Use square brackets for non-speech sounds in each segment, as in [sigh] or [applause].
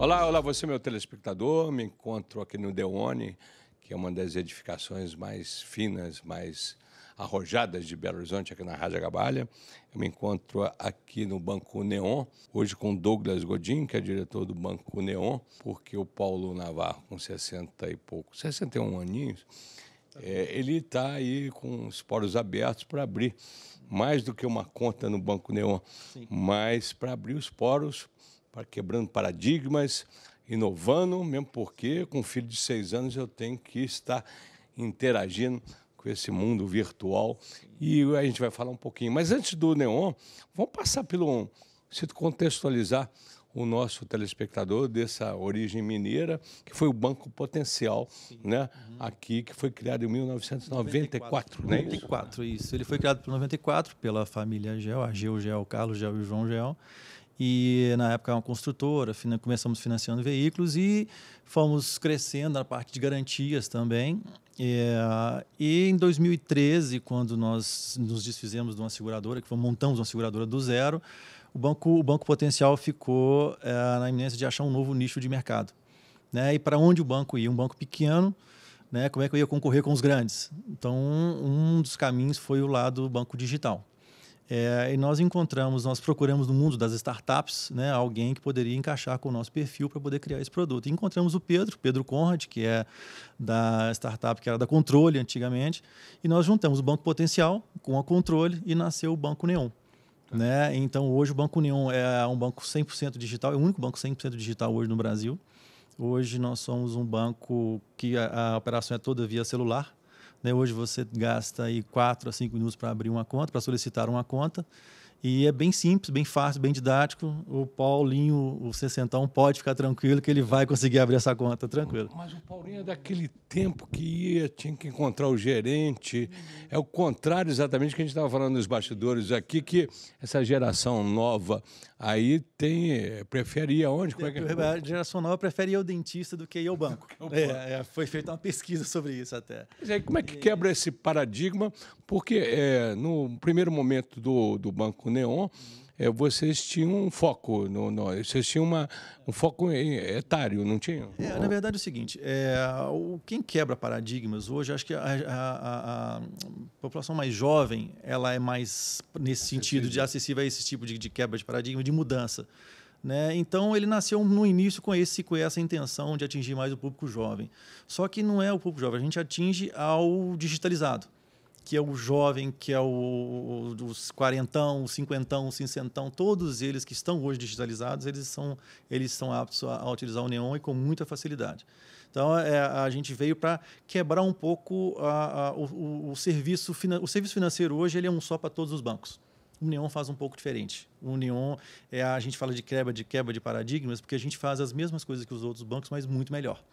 Olá, olá você, meu telespectador. Me encontro aqui no Deone, que é uma das edificações mais finas, mais arrojadas de Belo Horizonte, aqui na Rádio Gabalha. Eu me encontro aqui no Banco Neon, hoje com Douglas Godin, que é diretor do Banco Neon, porque o Paulo Navarro, com 60 e pouco, 61 aninhos, é, ele está aí com os poros abertos para abrir mais do que uma conta no Banco Neon, Sim. mas para abrir os poros para quebrando paradigmas, inovando, mesmo porque com um filho de seis anos eu tenho que estar interagindo com esse mundo virtual e a gente vai falar um pouquinho. Mas antes do Neon, vamos passar pelo se contextualizar o nosso telespectador dessa origem mineira, que foi o Banco Potencial, Sim. né? Uhum. Aqui, que foi criado em 1994, 94, né? 94, isso? isso. Ele foi criado em 94 pela família Gel, a Geo Gel, Carlos Gel e João Gel. E na época era uma construtora, começamos financiando veículos e fomos crescendo na parte de garantias também. É, e em 2013, quando nós nos desfizemos de uma seguradora, que montamos uma seguradora do zero, o Banco, o banco Potencial ficou é, na iminência de achar um novo nicho de mercado. Né? E para onde o banco ia? Um banco pequeno, né? como é que eu ia concorrer com os grandes? Então, um dos caminhos foi o lado do banco digital. É, e nós encontramos, nós procuramos no mundo das startups né, alguém que poderia encaixar com o nosso perfil para poder criar esse produto. E encontramos o Pedro, Pedro Conrad, que é da startup que era da Controle antigamente, e nós juntamos o Banco Potencial com a Controle e nasceu o Banco Neon. Né? Então, hoje o Banco Neon é um banco 100% digital, é o único banco 100% digital hoje no Brasil. Hoje nós somos um banco que a, a operação é toda via celular, né? Hoje você gasta aí 4 a 5 minutos para abrir uma conta, para solicitar uma conta. E é bem simples, bem fácil, bem didático. O Paulinho, o 60, pode ficar tranquilo que ele vai conseguir abrir essa conta, tranquilo. Mas o Paulinho é daquele tempo que ia, tinha que encontrar o gerente. É o contrário exatamente que a gente estava falando nos bastidores aqui, que essa geração nova aí tem, eh, preferia onde? Como é que... É? É a geração nova prefere ir ao dentista do que ir ao banco. [laughs] É, é, foi feita uma pesquisa sobre isso até. Mas aí, como é que quebra esse paradigma? Porque é, no primeiro momento do, do banco o neon, é, vocês tinham um foco, no, no, vocês tinham uma, um foco etário, não tinham? É, na verdade é o seguinte, é, o, quem quebra paradigmas hoje, acho que a, a, a, população mais jovem, ela é mais nesse sentido de acessível a esse tipo de, de quebra de paradigma, de mudança. Né? Então ele nasceu no início com, esse, com essa intenção de atingir mais o público jovem. Só que não é o público jovem, a gente atinge ao digitalizado que é o jovem, que é o, dos quarentão, cinquentão, cincentão, todos eles que estão hoje digitalizados, eles são, eles são aptos a, a utilizar o neon e com muita facilidade. Então, é, a gente veio para quebrar um pouco a, a, o, o, serviço, o serviço financeiro hoje ele é um só para todos os bancos. O Neon faz um pouco diferente. O Neon, é, a gente fala de quebra de quebra de paradigmas, porque a gente faz as mesmas coisas que os outros bancos, mas muito melhor.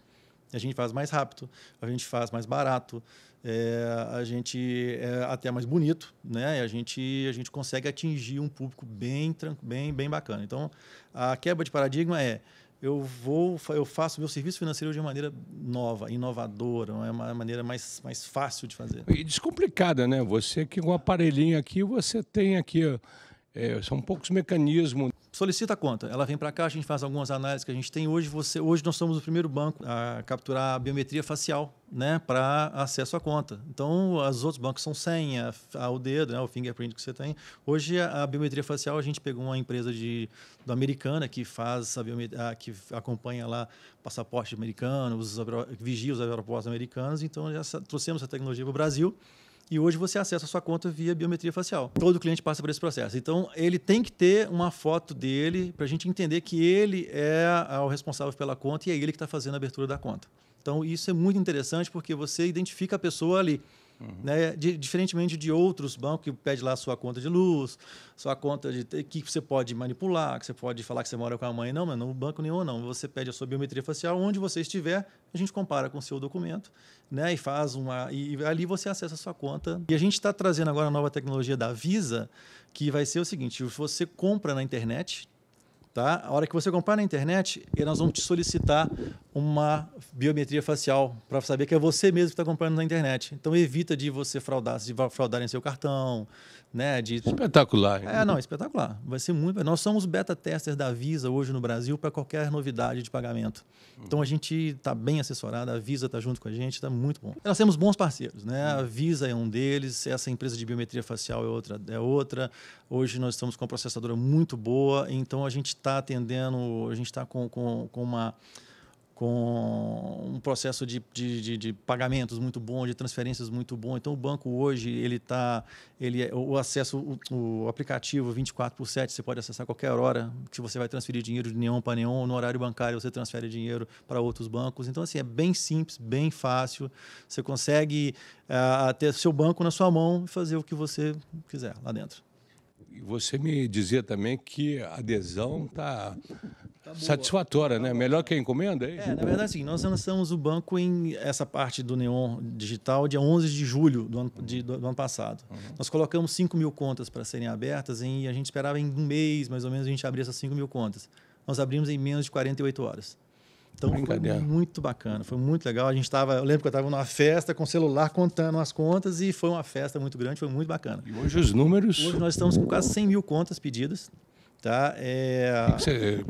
A gente faz mais rápido, a gente faz mais barato, é, a gente é até mais bonito, né? A gente, a gente consegue atingir um público bem, bem, bem bacana. Então, a quebra de paradigma é eu vou eu faço meu serviço financeiro de maneira nova, inovadora, é uma maneira mais, mais fácil de fazer. E descomplicada, né? Você que com o aparelhinho aqui, você tem aqui, é, são poucos mecanismos solicita a conta. Ela vem para cá, a gente faz algumas análises que a gente tem. Hoje, você, hoje nós somos o primeiro banco a capturar a biometria facial né, para acesso à conta. Então, os outros bancos são senha, o dedo, né, o fingerprint que você tem. Hoje, a biometria facial, a gente pegou uma empresa de, do americana que faz a biometria, que acompanha lá passaporte americano, os, vigia os aeroportos americanos. Então, já trouxemos essa tecnologia para o Brasil e hoje você acessa a sua conta via biometria facial. Todo cliente passa por esse processo. Então, ele tem que ter uma foto dele para a gente entender que ele é, é o responsável pela conta e é ele que está fazendo a abertura da conta. Então, isso é muito interessante porque você identifica a pessoa ali. Uhum. Né? De, diferentemente de outros bancos que pede lá sua conta de luz, sua conta de que você pode manipular, que você pode falar que você mora com a mãe. Não, mas não banco nenhum, não. Você pede a sua biometria facial, onde você estiver, a gente compara com o seu documento, né? E faz uma. E, ali você acessa a sua conta. E a gente está trazendo agora a nova tecnologia da Visa, que vai ser o seguinte: você compra na internet, Tá? A hora que você comprar na internet, nós vamos te solicitar uma biometria facial para saber que é você mesmo que está comprando na internet. Então evita de você fraudar, de fraudarem seu cartão, né? De... Espetacular. É, não, espetacular. Vai ser muito. Nós somos beta testers da Visa hoje no Brasil para qualquer novidade de pagamento. Então a gente está bem assessorado, a Visa está junto com a gente, está muito bom. Nós temos bons parceiros, né? A Visa é um deles, essa empresa de biometria facial é outra, é outra. Hoje nós estamos com uma processadora muito boa, então a gente está atendendo, a gente está com, com, com uma com um processo de, de, de, de, pagamentos muito bom, de transferências muito bom. Então, o banco hoje, ele está... Ele, é, o acesso, o, o, aplicativo 24 por 7, você pode acessar qualquer hora que você vai transferir dinheiro de nenhum para nenhum. No horário bancário, você transfere dinheiro para outros bancos. Então, assim, é bem simples, bem fácil. Você consegue uh, ter seu banco na sua mão e fazer o que você quiser lá dentro você me dizia também que a adesão está tá, tá satisfatória, né? Tá Melhor que a encomenda, é, é na verdade, sim. Nós lançamos o banco em essa parte do Neon Digital dia 11 de julho do ano, de, do ano passado. Uhum. Nós colocamos 5 mil contas para serem abertas e a gente esperava em um mês, mais ou menos, a gente abrir essas 5 mil contas. Nós abrimos em menos de 48 horas. Então foi muito bacana, foi muito legal. A gente estava, eu lembro que eu estava numa festa com o celular contando as contas e foi uma festa muito grande, foi muito bacana. E hoje os números? Hoje nós estamos com quase 100 mil contas pedidas. Tá? É...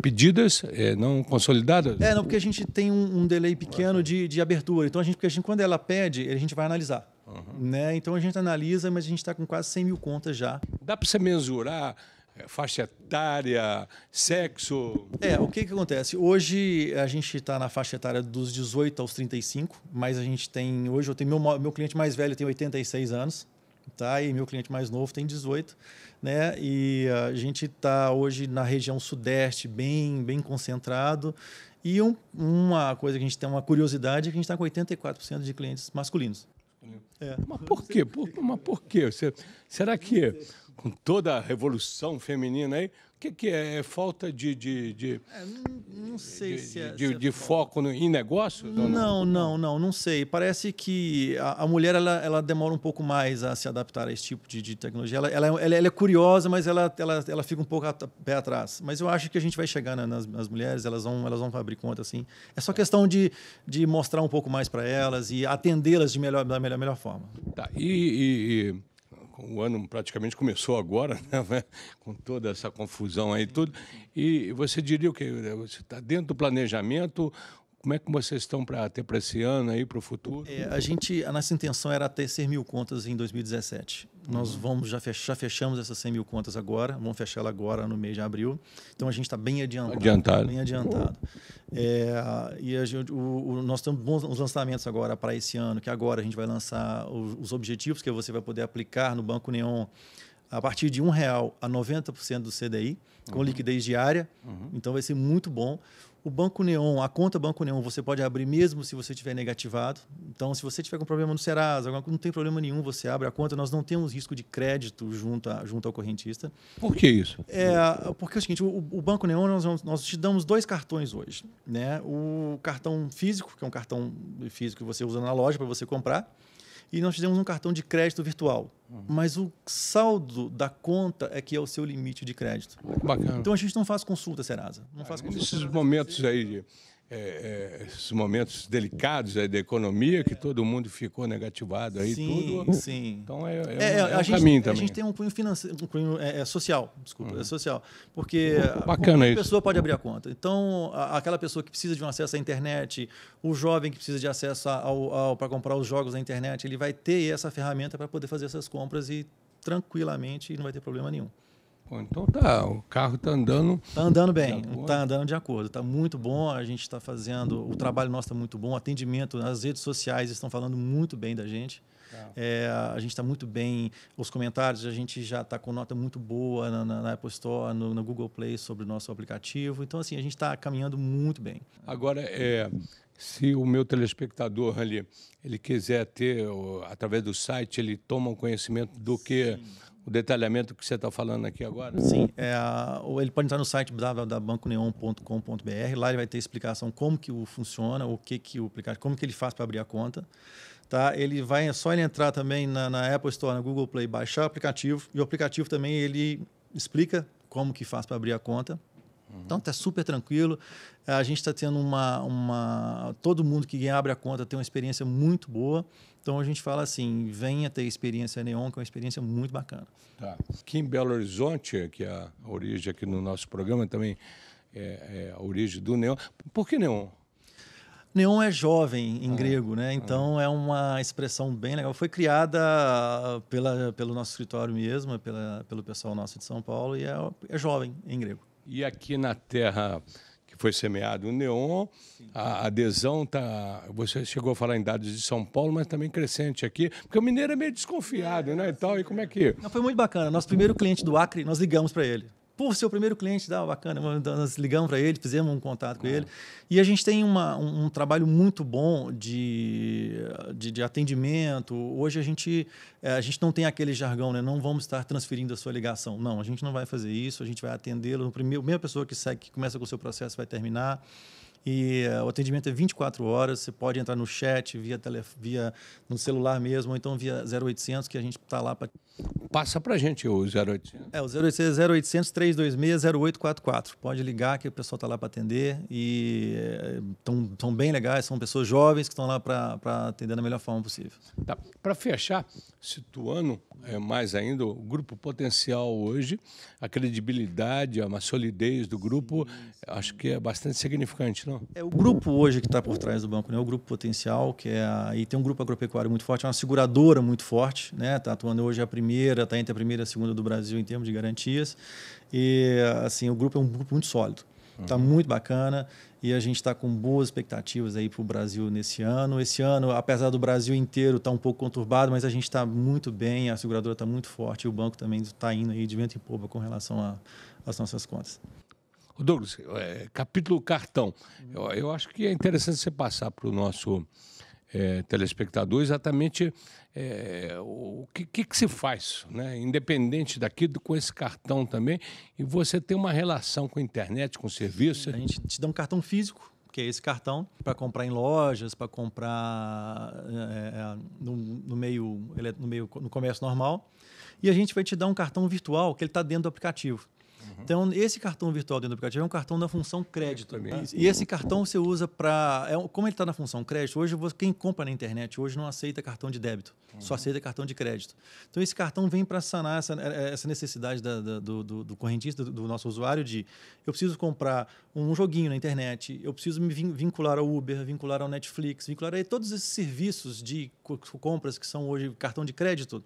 Pedidas, é, não consolidadas? É, não, porque a gente tem um, um delay pequeno de, de, abertura. Então, a gente, porque a gente, quando ela pede, a gente vai analisar. Uhum. Né? Então, a gente analisa, mas a gente está com quase 100 mil contas já. Dá para você mensurar é, faixa etária, sexo? É, o que, que acontece? Hoje a gente está na faixa etária dos 18 aos 35, mas a gente tem. Hoje eu tenho meu, meu cliente mais velho tem 86 anos. Tá, e meu cliente mais novo tem 18, né? E a gente está hoje na região sudeste, bem, bem concentrado. E um, uma coisa que a gente tem uma curiosidade é que a gente está com 84% de clientes masculinos. É. Mas por quê? Por, mas por quê? Será que com toda a revolução feminina aí. O que, que é? é? falta de. de, de é, não, não, sei de, se é. De, se é de foco no, em negócio? Não não? não, não, não, sei. Parece que a, a, mulher ela, ela demora um pouco mais a se adaptar a esse tipo de, de tecnologia. Ela, ela, ela, ela é curiosa, mas ela, ela, ela fica um pouco a, pé atrás. Mas eu acho que a gente vai chegar nas, nas mulheres, elas vão, elas vão abrir conta assim. É só questão de, de mostrar um pouco mais para elas e atendê-las de melhor, da melhor, melhor forma. Tá, e... e, e o ano praticamente começou agora, [laughs] né, né? com toda essa confusão aí tudo. E você diria o que você está dentro do planejamento como é que vocês estão para ter para esse ano aí, para o futuro? É, a gente, a nossa intenção era ter 100 mil contas em 2017. Uhum. Nós vamos já, fech, já fechamos essas 100 mil contas agora, vamos fechá-la agora no mês de abril. Então a gente está bem adiantado. Adiantado. Bem adiantado. Uhum. É, e a gente, o, o, nós temos bons lançamentos agora para esse ano, que agora a gente vai lançar os, os objetivos que você vai poder aplicar no Banco Neon a partir de um real a 90% do CDI, com uhum. liquidez diária. Uhum. Então vai ser muito bom. O Banco Neon, a conta Banco Neon, você pode abrir mesmo se você tiver negativado. Então, se você tiver com problema no Serasa, não tem problema nenhum, você abre a conta. Nós não temos risco de crédito junto, a, junto ao correntista. Por que isso? É, porque é o seguinte, o, o Banco Neon, nós, nós, te damos dois cartões hoje. Né? O cartão físico, que é um cartão físico que você usa na loja para você comprar, e nós fizemos um cartão de crédito virtual. Uhum. Mas o saldo da conta é que é o seu limite de crédito. Bacana. Então a gente não faz consulta, Serasa. Não faz consulta. Nesses momentos aí de é, é, esses momentos delicados aí da economia, que todo mundo ficou negativado aí sim, tudo. Sim. Então é, é, um, é, é, é a um gente, caminho também. A gente tem um punho financeiro, um é, social, desculpa, uhum. é social, porque uhum. Bacana a pessoa pode abrir a conta. Então a, aquela pessoa que precisa de um acesso à internet, o jovem que precisa de acesso ao, ao para comprar os jogos na internet, ele vai ter essa ferramenta para poder fazer essas compras e tranquilamente e não vai ter problema nenhum então tá, o carro está andando. Está andando bem, está andando de acordo, está muito bom, a gente está fazendo, o trabalho nosso está muito bom, o atendimento, as redes sociais estão falando muito bem da gente. Tá. É, a gente está muito bem, os comentários, a gente já está com nota muito boa na, na, na Apple Store, no, no, Google Play sobre o nosso aplicativo. Então, assim, a gente está caminhando muito bem. Agora, é, se o meu telespectador ali ele quiser ter, através do site, ele toma conhecimento do que o detalhamento que você está falando aqui agora? Sim, é, ele pode entrar no site www.banconeon.com.br, lá ele vai ter explicação como que o funciona, o que que o aplicativo, como que ele faz para abrir a conta. Tá? Ele vai, é só ele entrar também na, na Apple Store, na Google Play, baixar o aplicativo, e o aplicativo também ele explica como que faz para abrir a conta. Então está super tranquilo. A gente está tendo uma, uma. Todo mundo que abre a conta tem uma experiência muito boa. Então a gente fala assim: venha ter experiência Neon, que é uma experiência muito bacana. Tá. Aqui em Belo Horizonte, que é a origem aqui no nosso programa, também é, é a origem do Neon. Por que Neon? Neon é jovem em ah, grego, né? Ah. Então ah, é uma expressão bem legal. Foi criada ah, pela, pelo nosso escritório mesmo, pela, pelo pessoal nosso de São Paulo, e é, é jovem em grego. E aqui na terra que foi semeado o neon, a adesão está. Você chegou a falar em dados de São Paulo, mas também crescente aqui, porque o mineiro é meio desconfiado, né? E, tal, e como é que. Não, foi muito bacana. Nosso primeiro cliente do Acre, nós ligamos para ele. Pô, seu primeiro cliente, dá, bacana. Nós ligamos para ele, fizemos um contato com é. ele. E a gente tem uma, um, um, trabalho muito bom de, de, de, atendimento. Hoje a gente, é, a gente não tem aquele jargão, né? Não vamos estar transferindo a sua ligação. Não, a gente não vai fazer isso, a gente vai atendê-lo. A primeira pessoa que, segue, que começa com o seu processo vai terminar. E uh, o atendimento é 24 horas, você pode entrar no chat, via, tele, via no celular mesmo, ou então via 0800, que a gente está lá para Passa para a gente o 0800. É, o 0800 326 0844. Pode ligar que o pessoal está lá para atender e estão eh, é, bem legais, são pessoas jovens que estão lá para atender da melhor forma possível. Tá. Para fechar, situando é, mais ainda o grupo potencial hoje, a credibilidade, a solidez do grupo, acho que é bastante significante, não? É o grupo hoje que está por trás do banco, né? o grupo potencial, que é a, e tem um grupo agropecuário muito forte, é uma seguradora muito forte, né? Está atuando hoje a primeira primeira, está entre a primeira e a segunda do Brasil em termos de garantias. E assim, o grupo é um grupo muito sólido. Está uhum. muito bacana e a gente está com boas expectativas aí para o Brasil nesse ano. Esse ano, apesar do Brasil inteiro estar tá um pouco conturbado, mas a gente está muito bem, a seguradora está muito forte e o banco também está indo aí de vento em popa com relação às nossas contas. Douglas, é, capítulo cartão. Uhum. Eu, eu, acho que é interessante você passar para o nosso é, telespectador exatamente é, o que, que, que, se faz, né? independente daquilo, com esse cartão também. E você tem uma relação com a internet, com o serviço. A gente te dá um cartão físico, que é esse cartão, para comprar em lojas, para comprar é, é, no, no, meio, é no meio no comércio normal. E a gente vai te dar um cartão virtual que ele está dentro do aplicativo. Uhum. Então, esse cartão virtual dentro do aplicativo é um cartão da função crédito. É e esse cartão você usa para. É, como ele está na função crédito, hoje quem compra na internet hoje não aceita cartão de débito, uhum. só aceita cartão de crédito. Então, esse cartão vem para sanar essa, é, é, essa necessidade da, da, do, do, do, correntista, do, do, nosso usuário, de eu preciso comprar um joguinho na internet, eu preciso me vincular ao Uber, vincular ao Netflix, vincular a todos esses serviços de compras que são hoje cartão de crédito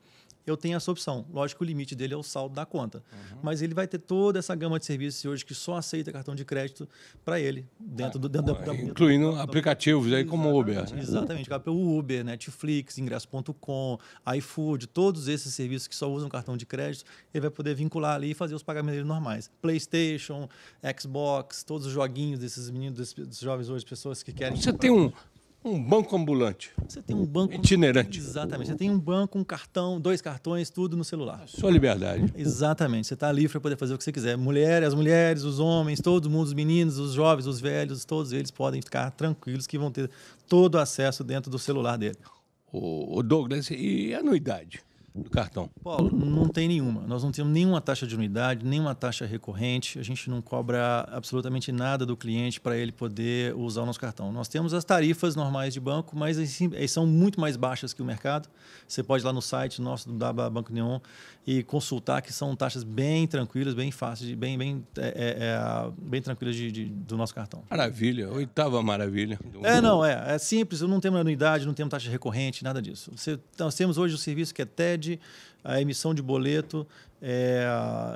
eu tenho essa opção. Lógico que o limite dele é o saldo da conta. Uhum. Mas ele vai ter toda essa gama de serviços hoje que só aceita cartão de crédito para ele, dentro do. Dentro da, incluindo da, aplicativos da, aí como o Uber. Né? Exatamente, o Uber, Netflix, ingresso.com, iFood, todos esses serviços que só usam cartão de crédito, ele vai poder vincular ali e fazer os pagamentos normais. PlayStation, Xbox, todos os joguinhos desses meninos, desses jovens hoje, pessoas que querem. Você tem um, um banco ambulante. Você tem um banco itinerante. Exatamente. Você tem um banco, um cartão, dois cartões, tudo no celular. Sua liberdade. Exatamente. Você está livre para poder fazer o que você quiser. mulheres as mulheres, os homens, todo mundo, os meninos, os jovens, os velhos, todos eles podem ficar tranquilos que vão ter todo o acesso dentro do celular dele. O Douglas, e a anuidade? do cartão? Paulo, não tem nenhuma. Nós não temos nenhuma taxa de unidade, nenhuma taxa recorrente. A gente não cobra absolutamente nada do cliente para ele poder usar o nosso cartão. Nós temos as tarifas normais de banco, mas são muito mais baixas que o mercado. Você pode ir lá no site nosso do Banco Neon e consultar, que são taxas bem tranquilas, bem fáceis, bem, bem, é, é, é, bem tranquilas de, de, do nosso cartão. Maravilha, oitava maravilha. É, não, é, é simples, não temos anuidade, não temos taxa recorrente, nada disso. Você, nós temos hoje o serviço que é TED, a emissão de boleto é,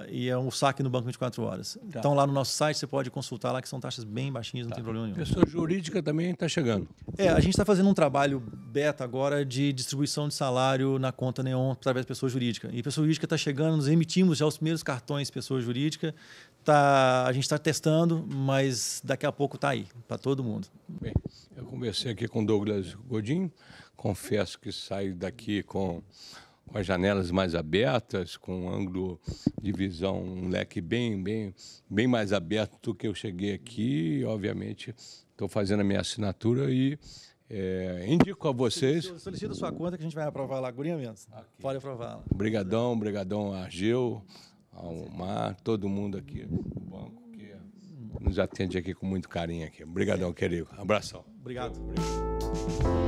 e é um saque no banco 24 horas. Tá. Então, lá no nosso site, você pode consultar lá, que são taxas bem baixinhas, não tá. tem problema nenhum. Pessoa jurídica também está chegando. É, a gente está fazendo um trabalho beta agora de distribuição de salário na conta Neon através da pessoa jurídica. E pessoa jurídica está chegando, nós emitimos já os primeiros cartões pessoa jurídica. Tá, a gente está testando, mas daqui a pouco está aí, para todo mundo. Bem, eu conversei aqui com Douglas Godinho, confesso que saio daqui com com as janelas mais abertas, com um ângulo de visão, um leque bem, bem, bem mais aberto do que eu cheguei aqui. E, obviamente, estou fazendo a minha assinatura e é, indico a vocês. Solicita sua conta que a gente vai aprovar lá, Gurinha Mendes. Okay. Pode aprovar lá. Obrigadão, obrigadão a Argeu, ao Mar, todo mundo aqui do banco que nos atende aqui com muito carinho aqui. Obrigadão, querido. Abração. Obrigado. Obrigado.